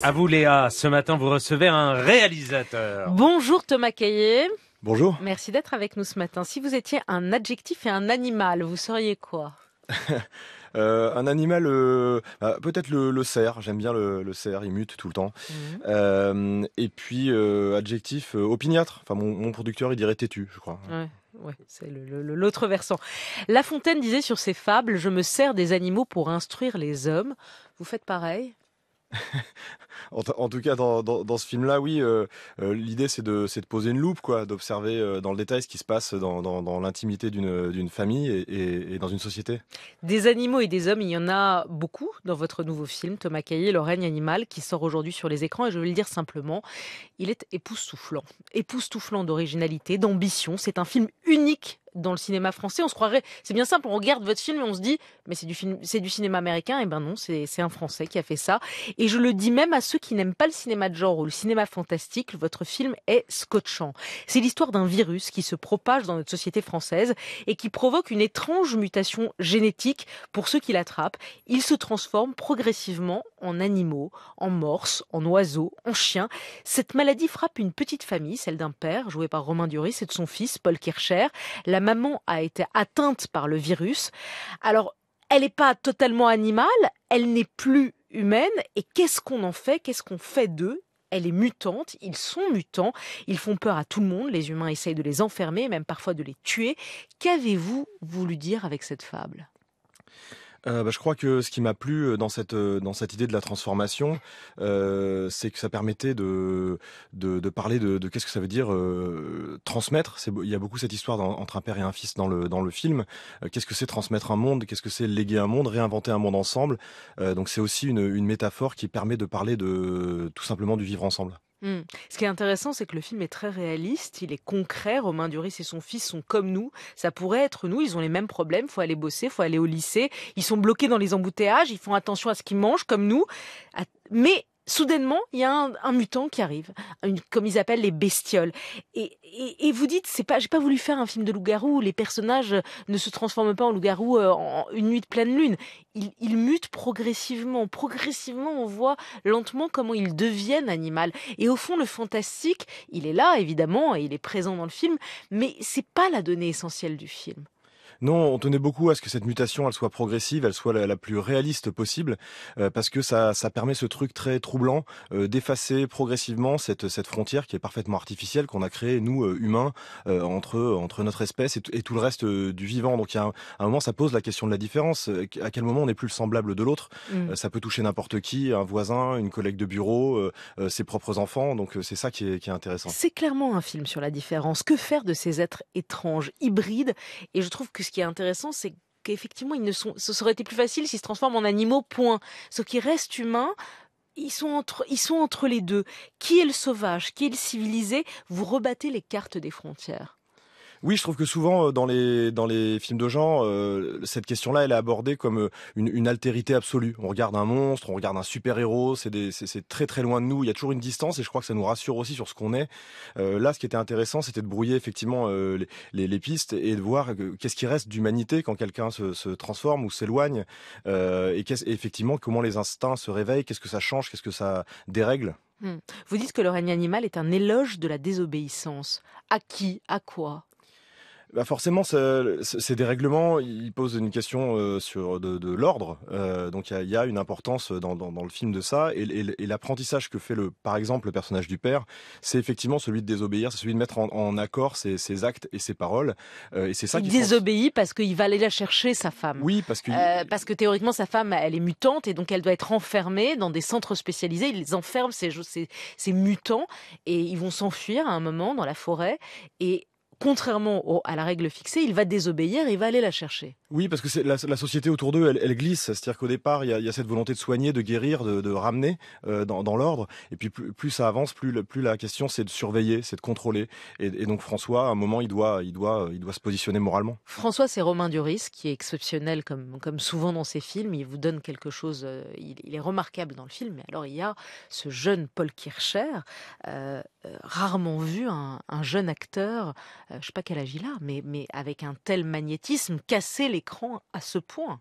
À vous Léa, ce matin vous recevez un réalisateur. Bonjour Thomas Cayet Bonjour. Merci d'être avec nous ce matin. Si vous étiez un adjectif et un animal, vous seriez quoi euh, un animal, euh, bah, peut-être le, cerf. J'aime bien le, cerf, il mute tout le temps. Mhm. Euh, et puis adjectif opiniâtre. Enfin, mon, producteur, il dirait têtu, je crois. Ouais. c'est l'autre versant. La Fontaine disait sur ses fables Je me sers des animaux pour instruire les hommes. Vous faites pareil en, tout cas, dans, ce film-là, oui, euh, euh, l'idée c'est de, poser une loupe, quoi, d'observer euh, dans le détail ce qui se passe dans, l'intimité d'une famille et, dans une société. Des animaux et des hommes, il y en a beaucoup dans votre nouveau film, Thomas Caillé, Le règne animal, qui sort aujourd'hui sur les écrans. Et je vais le dire simplement, il est époustouflant. Époustouflant d'originalité, d'ambition. C'est un film unique dans le cinéma français, on se croirait. C'est bien simple, on regarde votre film et on se dit, mais c'est du film, c'est du cinéma américain. Et ben non, c'est un Français qui a fait ça. Et je le dis même à ceux qui n'aiment pas le cinéma de genre ou le cinéma fantastique, votre film est scotchant. C'est l'histoire d'un virus qui se propage dans notre société française et qui provoque une étrange mutation génétique pour ceux qui l'attrapent. Il se transforme progressivement en animaux, en morses, en oiseaux, en chiens. Cette maladie frappe une petite famille, celle d'un père, joué par Romain Duris, et de son fils, Paul Kircher. La la maman a été atteinte par le virus. Alors, elle n'est pas totalement animale, elle n'est plus humaine, et qu'est-ce qu'on en fait Qu'est-ce qu'on fait d'eux elle est mutante, ils sont mutants, ils font peur à tout le monde, les humains essayent de les enfermer, même parfois de les tuer. Qu'avez-vous voulu dire avec cette fable euh, bah, je crois que ce qui m'a plu euh, dans cette, euh, dans cette idée de la transformation, c'est que ça permettait de, parler de, qu'est-ce que ça veut dire transmettre. Il y a beaucoup cette histoire entre un père et un fils dans le, film. qu'est-ce que c'est transmettre un monde Qu'est-ce que c'est léguer un monde Réinventer un monde ensemble. donc c'est aussi une, une métaphore qui permet de parler de tout simplement du vivre ensemble. Hmm. Ce qui est intéressant, c'est que le film est très réaliste, il est concret. Romain Duris et son fils sont comme nous. Ça pourrait être nous, ils ont les mêmes problèmes. Faut aller bosser, faut aller au lycée. Ils sont bloqués dans les embouteillages, ils font attention à ce qu'ils mangent comme nous. Mais soudainement, il y a un, mutant qui arrive, comme ils appellent les bestioles. Et, vous dites, c'est pas, j'ai pas voulu faire un film de loup-garou où les personnages ne se transforment pas en loup-garou euh, en une nuit de pleine lune. Ils, ils mutent progressivement. Progressivement, on voit lentement comment ils deviennent animal. Et au fond, le fantastique, il est là, évidemment, et il est présent dans le film, mais c'est pas la donnée essentielle du film. Non, on tenait beaucoup à ce que cette mutation, elle soit progressive, elle soit la, plus réaliste possible, euh, parce que ça, permet ce truc très troublant euh, d'effacer progressivement cette, cette frontière qui est parfaitement artificielle qu'on a créée, nous, euh, humains, entre, entre notre espèce et, tout le reste du vivant. Donc, il y un, moment, ça pose la question de la différence. À quel moment on n'est plus le semblable de l'autre mm. Ça peut toucher n'importe qui, un voisin, une collègue de bureau, ses propres enfants. Donc, c'est ça qui est, qui est intéressant. C'est clairement un film sur la différence. Que faire de ces êtres étranges, hybrides Et je trouve que ce qui est intéressant, c'est qu'effectivement, ils ne ce serait été plus facile s'ils se transforment en animaux, point. Ce qui reste humain, ils sont entre, ils sont entre les deux. Qui est le sauvage, qui est le civilisé Vous rebattez les cartes des frontières. Oui, je trouve que souvent euh, dans les films de genre, euh, cette question-là, elle est abordée comme euh, une, altérité absolue. On regarde un monstre, on regarde un super-héros, c'est très très loin de nous. Il y a toujours une distance et je crois que ça nous rassure aussi sur ce qu'on est. là, ce qui était intéressant, c'était de brouiller effectivement les, pistes et de voir qu'est-ce qui reste d'humanité quand quelqu'un se, transforme ou s'éloigne et, et effectivement comment les instincts se réveillent, qu'est-ce que ça change, qu'est-ce que ça dérègle. Hmm. Vous dites que le règne animal est un éloge de la désobéissance. À qui À quoi bah forcément, ces dérèglements, ils posent une question euh, sur de, l'ordre. Euh, donc il y, a une importance dans, le film de ça. Et, l'apprentissage que fait, le, par exemple, le personnage du père, c'est effectivement celui de désobéir, c'est celui de mettre en, accord ses, actes et ses paroles. Euh, et c'est ça. Il désobéit parce qu'il va aller la chercher sa femme. Oui, parce que parce que théoriquement sa femme, elle est mutante et donc elle doit être enfermée dans des centres spécialisés. Ils enferment ces, ces mutants et ils vont s'enfuir à un moment dans la forêt et contrairement à la règle fixée, il va désobéir il va aller la chercher. Oui, parce que la, la, société autour d'eux, elle, glisse. C'est-à-dire qu'au départ, il y, a, cette volonté de soigner, de guérir, de, ramener euh, dans, l'ordre. Et puis plus, ça avance, plus, la, plus la question c'est de surveiller, c'est de contrôler. Et, donc François, à un moment, il doit, il doit, il doit se positionner moralement. François, c'est Romain Duris qui est exceptionnel comme, comme souvent dans ses films. Il vous donne quelque chose, euh, il, est remarquable dans le film. Mais alors il y a ce jeune Paul Kircher, euh, rarement vu, un, un jeune acteur euh, je sais pas qu'elle agit là, mais, mais avec un tel magnétisme, casser l'écran à ce point.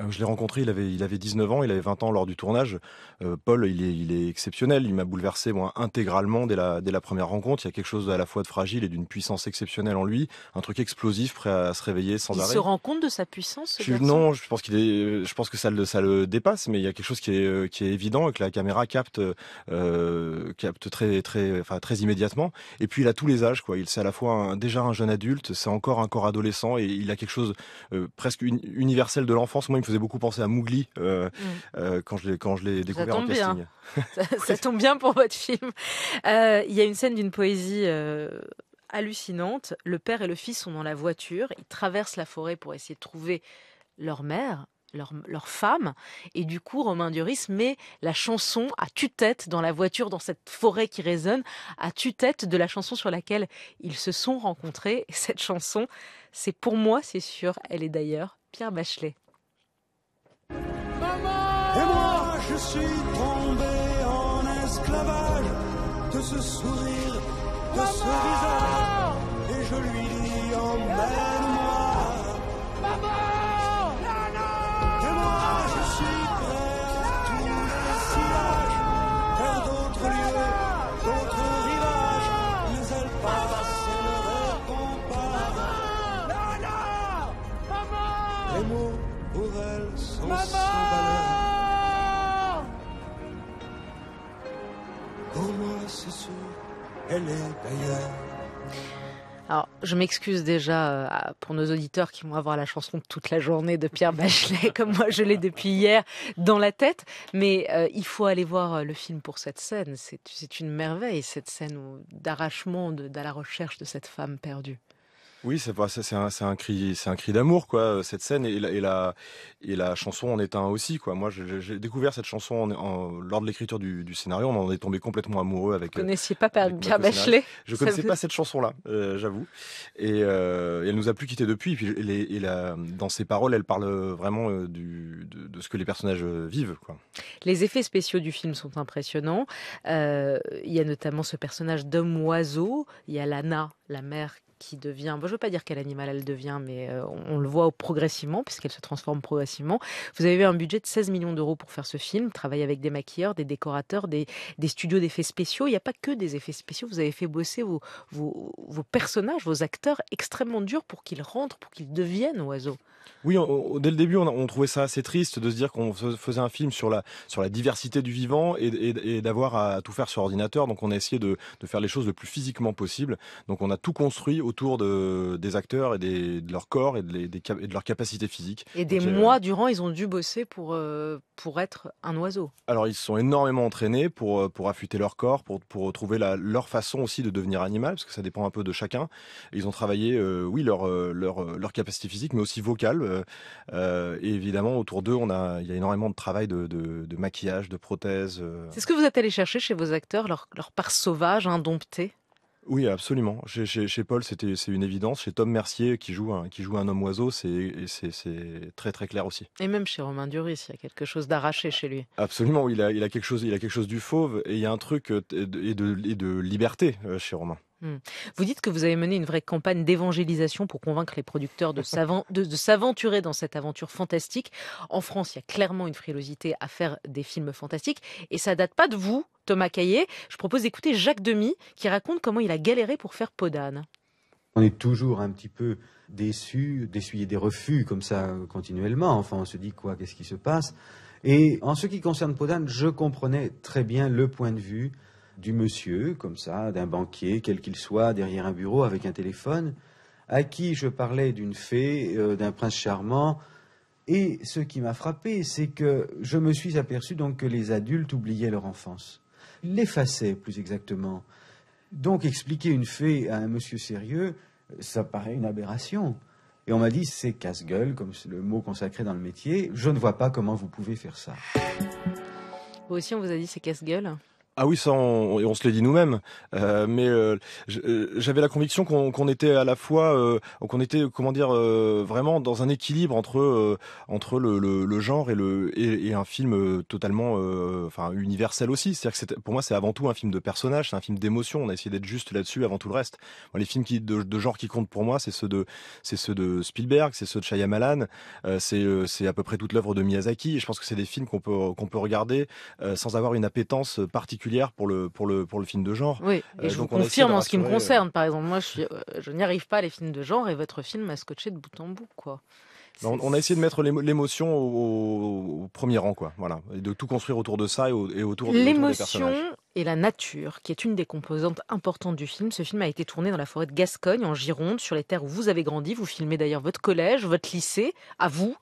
Euh, je l'ai rencontré, il avait, il avait 19 ans, il avait 20 ans lors du tournage. Euh, Paul, il est, il est exceptionnel, il m'a bouleversé moi, intégralement dès la, dès la première rencontre. Il y a quelque chose à la fois de fragile et d'une puissance exceptionnelle en lui, un truc explosif, prêt à se réveiller sans arrêt. Il se rend compte de sa puissance Non, je pense, qu'il est, je pense que ça le, ça le dépasse, mais il y a quelque chose qui est, euh, qui est évident et que la caméra capte, capte très, très, enfin, très immédiatement. Et puis il a tous les âges, quoi. Il c'est à la fois déjà un jeune adulte, c'est encore un corps adolescent et il a quelque chose presque universel de l'enfance. Moi, faisait beaucoup penser à Mougli euh, mm. euh, quand je l'ai quand je découvert ça tombe en casting. Bien. ça, tombe bien pour votre film. Euh, il y a une scène d'une poésie hallucinante. Le père et le fils sont dans la voiture. Ils traversent la forêt pour essayer de trouver leur mère. Leur, leur, femme. Et du coup, Romain Duris met la chanson à tue-tête dans la voiture, dans cette forêt qui résonne, à tue-tête de la chanson sur laquelle ils se sont rencontrés. cette chanson, c'est pour moi, c'est sûr, elle est d'ailleurs Pierre Bachelet. Je suis tombé en esclavage de ce sourire, de ce visage. Et je lui dis en oh, mer. Je m'excuse déjà euh, pour nos auditeurs qui vont avoir la chanson toute la journée de Pierre Bachelet, comme moi je l'ai depuis hier dans la tête. Mais euh, il faut aller voir euh, le film pour cette scène. C'est une merveille, cette scène d'arrachement, d'à la recherche de cette femme perdue. Oui, c'est un, cri, c'est un cri d'amour, quoi. Euh, cette scène et la, chanson en est un aussi, quoi. Moi, j'ai découvert cette chanson en, lors de l'écriture du, scénario. On en est tombé complètement amoureux avec. Vous euh, connaissiez pas Pierre Bachelet Je connaissais pas cette chanson-là, euh, j'avoue. Et elle elle nous a plus quittés depuis. Et dans ses paroles, elle parle vraiment de, ce que les personnages vivent, quoi. Les effets spéciaux du film sont impressionnants. Il y a notamment ce personnage d'homme oiseau. Il y a Lana, la mère qui devient, je ne veux pas dire quel animal elle devient, mais euh, on, le voit progressivement, puisqu'elle se transforme progressivement. Vous avez eu un budget de 16 millions d'euros pour faire ce film, travailler avec des maquilleurs, des décorateurs, des, studios d'effets spéciaux. Il n'y a pas que des effets spéciaux, vous avez fait bosser vos, vos personnages, vos acteurs extrêmement durs pour qu'ils rentrent, pour qu'ils deviennent oiseaux. Oui, dès le début, on, trouvait ça assez triste de se dire qu'on faisait un film sur la, sur la diversité du vivant et, d'avoir à, tout faire sur ordinateur. Donc, on a essayé de, faire les choses le plus physiquement possible. Donc, on a tout construit autour de, des acteurs et de leur corps et de, les, des, leur capacité physique. Et des mois durant, ils ont dû bosser pour, euh, pour être un oiseau. Alors, ils se sont énormément entraînés pour, euh, pour affûter leur corps, pour, pour trouver leur façon aussi de devenir animal, parce que ça dépend un peu de chacun. Ils ont travaillé, euh, oui, leur, leur, leur capacité physique, mais aussi vocale euh, euh, et évidemment, autour d'eux, on il y a énormément de travail de, maquillage, de prothèses. Euh. C'est ce que vous êtes allé chercher chez vos acteurs, leur, part sauvage, indomptée hein, oui, absolument. Chez, Paul, c'était c'est une évidence. Chez Tom Mercier, qui joue un, qui joue un homme oiseau, c'est très très clair aussi. Et même chez Romain Duris, il y a quelque chose d'arraché chez lui. Absolument, il a, il a quelque chose, il a quelque chose du fauve et il y a un truc de liberté chez Romain. Hmm. Vous dites que vous avez mené une vraie campagne d'évangélisation pour convaincre les producteurs de, s'aventurer dans cette aventure fantastique. En France, il y a clairement une frilosité à faire des films fantastiques. Et ça date pas de vous, Thomas Caillé. Je propose d'écouter Jacques Demy qui raconte comment il a galéré pour faire Podane. On est toujours un petit peu déçu d'essuyer des refus comme ça euh, continuellement. Enfin, on se dit quoi, qu'est-ce qui se passe Et en ce qui concerne Podane, je comprenais très bien le point de vue du monsieur, comme ça, d'un banquier, quel qu'il soit, derrière un bureau avec un téléphone, à qui je parlais d'une fée, euh, d'un prince charmant. Et ce qui m'a frappé, c'est que je me suis aperçu donc que les adultes oubliaient leur enfance, l'effaçaient plus exactement. Donc expliquer une fée à un monsieur sérieux, ça paraît une aberration. Et on m'a dit, c'est casse-gueule, comme c'est le mot consacré dans le métier, je ne vois pas comment vous pouvez faire ça. Vous aussi, on vous a dit, c'est casse-gueule ah oui, ça, on, on se l'est dit nous-mêmes. Euh, mais euh, euh, j'avais la conviction qu'on était à la fois, qu'on était, comment dire, vraiment dans un équilibre entre entre le, le, genre et le et, un film totalement, enfin universel aussi. C'est-à-dire que pour moi, c'est avant tout un film de personnage, c'est un film d'émotion. On a essayé d'être juste là-dessus avant tout le reste. les films qui, de, genre qui comptent pour moi, c'est ceux de c'est ceux de Spielberg, c'est ceux de Shyamalan, c'est à peu près toute l'œuvre de Miyazaki. Et je pense que c'est des films qu'on peut qu'on peut regarder sans avoir une appétence particulière pour le, pour le, pour le film de genre. Oui, et euh, je vous confirme en ce qui me euh, concerne, par exemple. Moi, je, euh, n'y arrive pas à les films de genre et votre film m'a scotché de bout en bout, quoi. On, a essayé de mettre l'émotion au, premier rang, quoi. Voilà, et de tout construire autour de ça et, autour autour de l'émotion et la nature, qui est une des composantes importantes du film. Ce film a été tourné dans la forêt de Gascogne, en Gironde, sur les terres où vous avez grandi. Vous filmez d'ailleurs votre collège, votre lycée, à vous.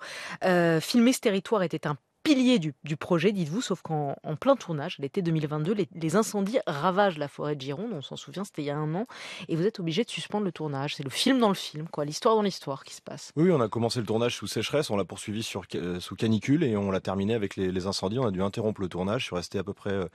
filmer ce territoire était un pilier du, projet, dites-vous, sauf qu'en plein tournage, l'été 2022, les, incendies ravagent la forêt de Gironde, on s'en souvient, c'était il y a un an, et vous êtes obligé de suspendre le tournage. C'est le film dans le film, quoi, l'histoire dans l'histoire qui se passe. Oui, on a commencé le tournage sous sécheresse, on l'a poursuivi sur, euh, sous canicule et on l'a terminé avec les, incendies. On a dû interrompre le tournage, je suis resté à peu près euh,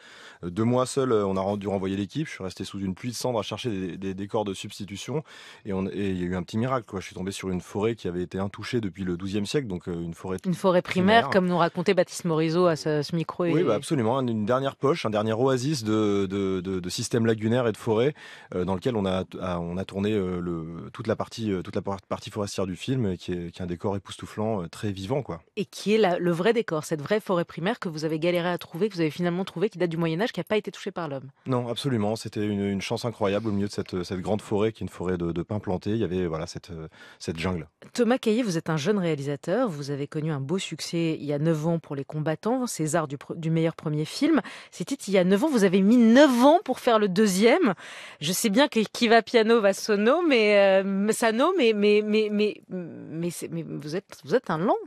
deux mois seul, euh, on a dû renvoyer l'équipe, je suis resté sous une pluie de cendres à chercher des, décors de substitution, et, il y a eu un petit miracle, quoi. Je suis tombé sur une forêt qui avait été intouchée depuis le 12e siècle, donc une forêt. Une forêt primaire. comme nous racontait Baptiste Morisot à ce, micro. Et... Oui, bah, absolument. Une dernière poche, un dernier oasis de, de, système lagunaire et de forêt euh, dans lequel on a, on a tourné euh, le, toute la partie, euh, toute la partie forestière du film, qui est, qui est un décor époustouflant, très vivant, quoi. Et qui est le vrai décor, cette vraie forêt primaire que vous avez galéré à trouver, que vous avez finalement trouvé, qui date du Moyen Âge, qui n'a pas été touchée par l'homme. Non, absolument. C'était une, chance incroyable au milieu de cette, cette grande forêt, qui est une forêt de, pins plantés. Il y avait voilà cette, cette jungle. Thomas Caillé, vous êtes un jeune réalisateur. Vous avez connu un beau succès il y a 9 ans les combattants, César du, meilleur premier film. C'était il y a 9 ans. Vous avez mis 9 ans pour faire le deuxième. Je sais bien que qui va piano va sono, mais ça euh, sano, mais mais mais mais mais, vous êtes vous êtes un lent.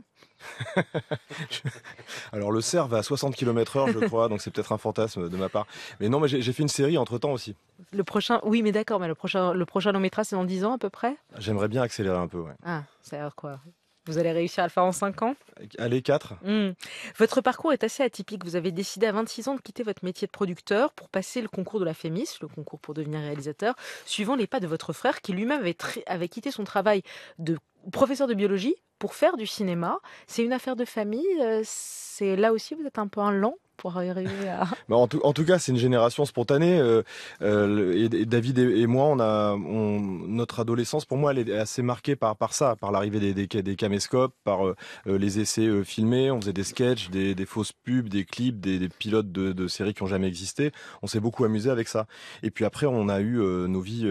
Alors le cerf va à 60 km heure, je crois, donc c'est peut-être un fantasme de ma part. Mais non, mais j'ai fait une série entre-temps aussi. Le prochain, oui, mais d'accord, mais le prochain, le prochain long métrage, c'est dans 10 ans à peu près J'aimerais bien accélérer un peu, Ah, ça a quoi vous allez réussir à le faire en 5 ans Allez, 4. Hmm. Votre parcours est assez atypique. Vous avez décidé à 26 ans de quitter votre métier de producteur pour passer le concours de la FEMIS, le concours pour devenir réalisateur, suivant les pas de votre frère qui lui-même avait, quitté son travail de professeur de biologie pour faire du cinéma. C'est une affaire de famille. Euh, c'est là aussi, vous êtes un peu un lent pour arriver à. Bah, en, tout, cas, c'est une génération spontanée. Euh, euh, et, David et, moi, on a notre adolescence. Pour moi, elle est assez marquée par par ça, par l'arrivée des, des, caméscopes, par euh, les essais filmés. On faisait des sketchs, des, fausses pubs, des clips, des, pilotes de, séries qui ont jamais existé. On s'est beaucoup amusé avec ça. Et puis après, on a eu nos vies,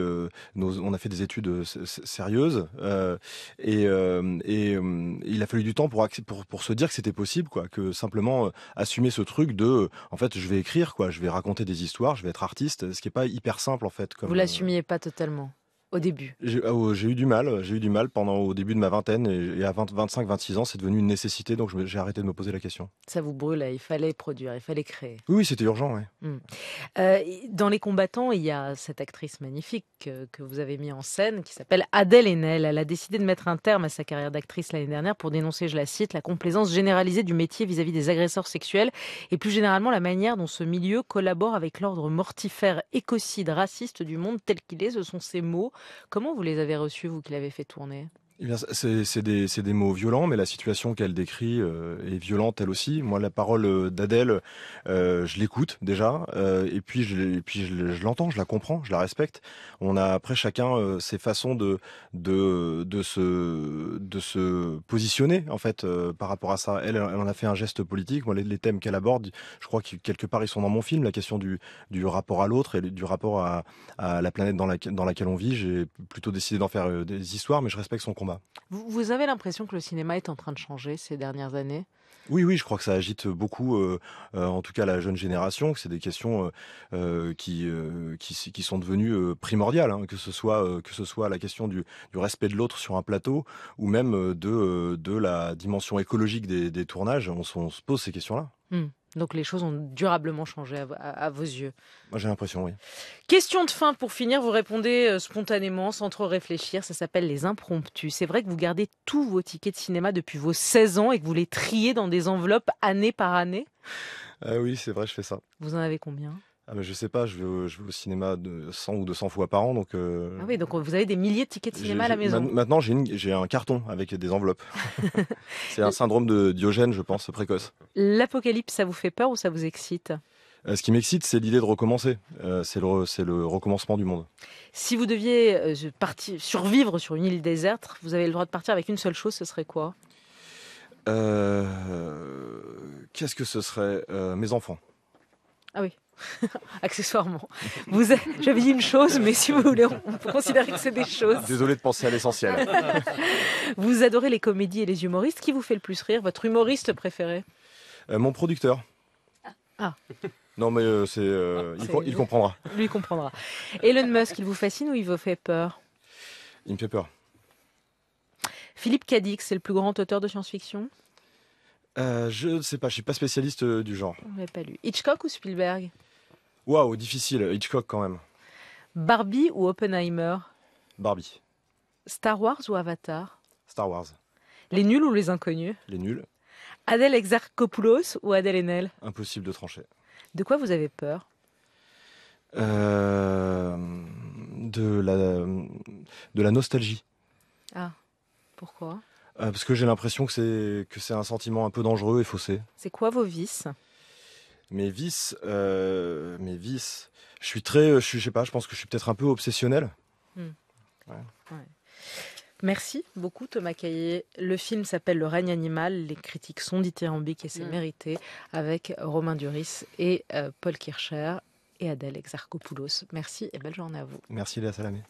on a fait des études sérieuses. et, il a fallu du temps pour, pour se dire que c'était possible, quoi, que simplement assumer ce truc de, euh, en fait, je vais écrire, quoi, je vais raconter des histoires, je vais être artiste, ce qui n'est pas hyper simple, en fait. Comme, Vous euh, l'assumiez pas totalement au début ah J'ai eu du mal, j'ai eu du mal pendant au début de ma vingtaine et, à 25-26 ans, c'est devenu une nécessité, donc j'ai arrêté de me poser la question. Ça vous brûle, il fallait produire, il fallait créer. Oui, c'était urgent. Hmm. Euh, dans Les Combattants, il y a cette actrice magnifique que, vous avez mis en scène qui s'appelle Adèle Haenel. Elle a décidé de mettre un terme à sa carrière d'actrice l'année dernière pour dénoncer, je la cite, la complaisance généralisée du métier vis-à-vis des agresseurs sexuels et plus généralement la manière dont ce milieu collabore avec l'ordre mortifère, écocide, raciste du monde tel qu'il est. Ce sont ces mots. Comment vous les avez reçus, vous qui l'avez fait tourner eh c'est des, mots violents, mais la situation qu'elle décrit euh, est violente elle aussi. Moi, la parole euh, d'Adèle, euh, je l'écoute déjà, et puis je, puis je, l'entends, je la comprends, je la respecte. On a après chacun ses façons de, de, se, de se positionner en fait par rapport à ça. Elle, elle en a fait un geste politique. les, thèmes qu'elle aborde, je crois que quelque part ils sont dans mon film. La question du, du rapport à l'autre et du rapport à, la planète dans, dans laquelle on vit. J'ai plutôt décidé d'en faire des histoires, mais je respecte son vous, avez l'impression que le cinéma est en train de changer ces dernières années oui, oui, je crois que ça agite beaucoup, euh, euh, en tout cas la jeune génération, que c'est des questions euh, qui, qui, sont devenues primordiales, hein, que ce soit que ce soit la question du, du respect de l'autre sur un plateau ou même de de la dimension écologique des, tournages. On, se pose ces questions-là. Hmm. Donc les choses ont durablement changé à, vos yeux. Moi j'ai l'impression, oui. Question de fin pour finir, vous répondez euh, spontanément, sans trop réfléchir, ça s'appelle les impromptus. C'est vrai que vous gardez tous vos tickets de cinéma depuis vos 16 ans et que vous les triez dans des enveloppes année par année euh, Oui, c'est vrai, je fais ça. Vous en avez combien ah je sais pas, je vais, au cinéma de 100 ou 200 fois par an, donc. Euh, ah oui, donc vous avez des milliers de tickets de cinéma à la maison. Maintenant, j'ai un carton avec des enveloppes. c'est un syndrome de Diogène, je pense, précoce. L'apocalypse, ça vous fait peur ou ça vous excite euh, ce qui m'excite, c'est l'idée de recommencer. Euh, c'est le, le, recommencement du monde. Si vous deviez partir, survivre sur une île déserte, vous avez le droit de partir avec une seule chose, ce serait quoi Qu'est-ce que ce serait Mes enfants. Ah oui. Accessoirement. Vous, j'avais dit une chose, mais si vous voulez, on peut considérer que c'est des choses. Désolé de penser à l'essentiel. vous adorez les comédies et les humoristes. Qui vous fait le plus rire Votre humoriste préféré euh, Mon producteur. Ah. Non, mais euh, c'est, euh, il, il, comprendra. Lui comprendra. Elon Musk, il vous fascine ou il vous fait peur Il me fait peur. Philippe Cadix, c'est le plus grand auteur de science-fiction je ne sais pas, je ne suis pas spécialiste du genre. On pas lu. Hitchcock ou Spielberg Waouh, difficile. Hitchcock quand même. Barbie ou Oppenheimer Barbie. Star Wars ou Avatar Star Wars. Les nuls ou les inconnus Les nuls. Adèle Exarchopoulos ou Adèle Enel? Impossible de trancher. De quoi vous avez peur euh, de, la, de la nostalgie. Ah, pourquoi euh, Parce que j'ai l'impression que c'est un sentiment un peu dangereux et faussé. C'est quoi vos vices mes vices, euh, mes vices. Je suis très, euh, je, sais pas, je pense que je suis peut-être un peu obsessionnel. Hmm. Merci beaucoup Thomas Caillé. Le film s'appelle Le règne animal. Les critiques sont dithyrambiques et c'est hmm. mérité avec Romain Duris et euh, Paul Kircher et Adèle Exarchopoulos. Merci et belle journée à vous. Merci Léa Salamé.